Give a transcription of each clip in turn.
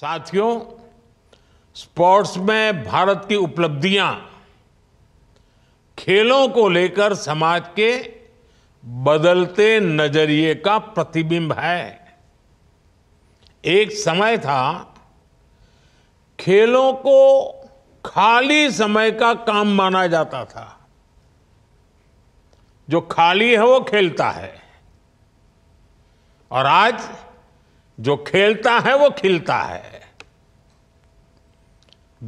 साथियों स्पोर्ट्स में भारत की उपलब्धियां खेलों को लेकर समाज के बदलते नजरिए का प्रतिबिंब है एक समय था खेलों को खाली समय का काम माना जाता था जो खाली है वो खेलता है और आज जो खेलता है वो खिलता है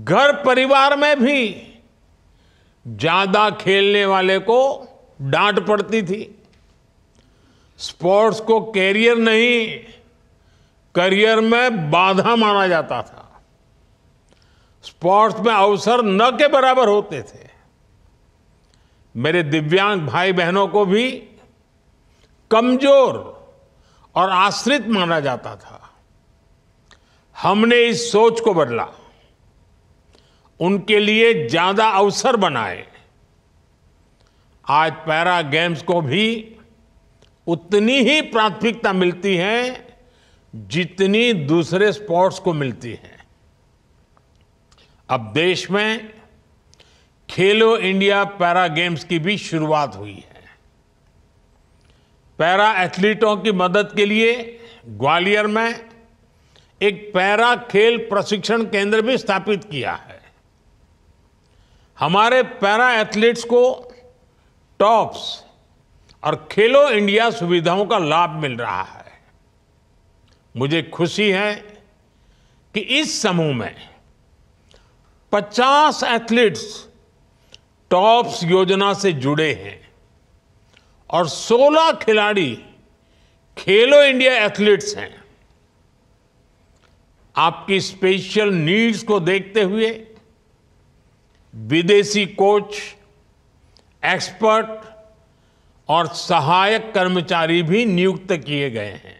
घर परिवार में भी ज्यादा खेलने वाले को डांट पड़ती थी स्पोर्ट्स को कैरियर नहीं करियर में बाधा माना जाता था स्पोर्ट्स में अवसर न के बराबर होते थे मेरे दिव्यांग भाई बहनों को भी कमजोर और आश्रित माना जाता था हमने इस सोच को बदला उनके लिए ज्यादा अवसर बनाए आज पैरा गेम्स को भी उतनी ही प्राथमिकता मिलती है जितनी दूसरे स्पोर्ट्स को मिलती है अब देश में खेलो इंडिया पैरा गेम्स की भी शुरुआत हुई है पैरा एथलीटों की मदद के लिए ग्वालियर में एक पैरा खेल प्रशिक्षण केंद्र भी स्थापित किया है हमारे पैरा एथलीट्स को टॉप्स और खेलो इंडिया सुविधाओं का लाभ मिल रहा है मुझे खुशी है कि इस समूह में 50 एथलीट्स टॉप्स योजना से जुड़े हैं और 16 खिलाड़ी खेलो इंडिया एथलीट्स हैं आपकी स्पेशल नीड्स को देखते हुए विदेशी कोच एक्सपर्ट और सहायक कर्मचारी भी नियुक्त किए गए हैं